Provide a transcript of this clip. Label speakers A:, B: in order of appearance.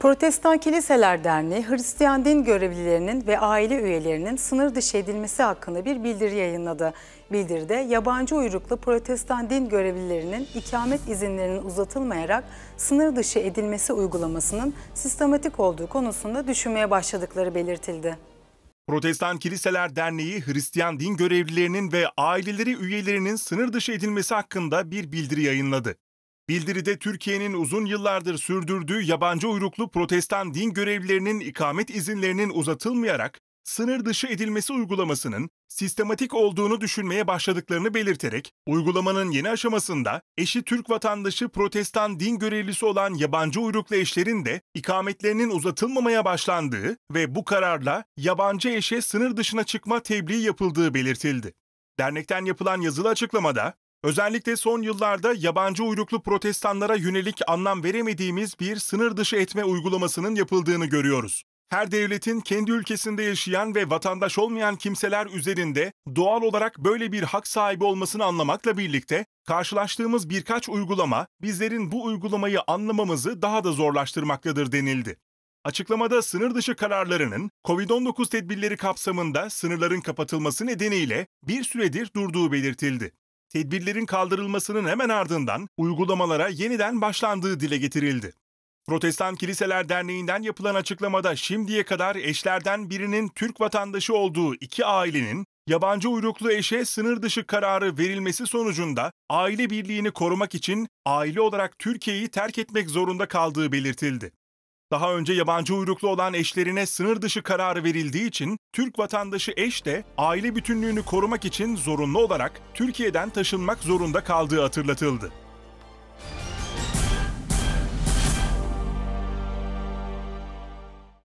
A: Protestan Kiliseler Derneği, Hristiyan din görevlilerinin ve aile üyelerinin sınır dışı edilmesi hakkında bir bildiri yayınladı. Bildiride yabancı uyruklu protestan din görevlilerinin ikamet izinlerinin uzatılmayarak sınır dışı edilmesi uygulamasının sistematik olduğu konusunda düşünmeye başladıkları belirtildi.
B: Protestan Kiliseler Derneği Hristiyan din görevlilerinin ve aileleri üyelerinin sınır dışı edilmesi hakkında bir bildiri yayınladı. Bildiride Türkiye'nin uzun yıllardır sürdürdüğü yabancı uyruklu protestan din görevlilerinin ikamet izinlerinin uzatılmayarak sınır dışı edilmesi uygulamasının sistematik olduğunu düşünmeye başladıklarını belirterek, uygulamanın yeni aşamasında eşi Türk vatandaşı protestan din görevlisi olan yabancı uyruklu eşlerin de ikametlerinin uzatılmamaya başlandığı ve bu kararla yabancı eşe sınır dışına çıkma tebliği yapıldığı belirtildi. Dernekten yapılan yazılı açıklamada, Özellikle son yıllarda yabancı uyruklu protestanlara yönelik anlam veremediğimiz bir sınır dışı etme uygulamasının yapıldığını görüyoruz. Her devletin kendi ülkesinde yaşayan ve vatandaş olmayan kimseler üzerinde doğal olarak böyle bir hak sahibi olmasını anlamakla birlikte karşılaştığımız birkaç uygulama bizlerin bu uygulamayı anlamamızı daha da zorlaştırmaktadır denildi. Açıklamada sınır dışı kararlarının COVID-19 tedbirleri kapsamında sınırların kapatılması nedeniyle bir süredir durduğu belirtildi tedbirlerin kaldırılmasının hemen ardından uygulamalara yeniden başlandığı dile getirildi. Protestan Kiliseler Derneği'nden yapılan açıklamada şimdiye kadar eşlerden birinin Türk vatandaşı olduğu iki ailenin yabancı uyruklu eşe sınır dışı kararı verilmesi sonucunda aile birliğini korumak için aile olarak Türkiye'yi terk etmek zorunda kaldığı belirtildi. Daha önce yabancı uyruklu olan eşlerine sınır dışı kararı verildiği için Türk vatandaşı eş de aile bütünlüğünü korumak için zorunlu olarak Türkiye'den taşınmak zorunda kaldığı hatırlatıldı.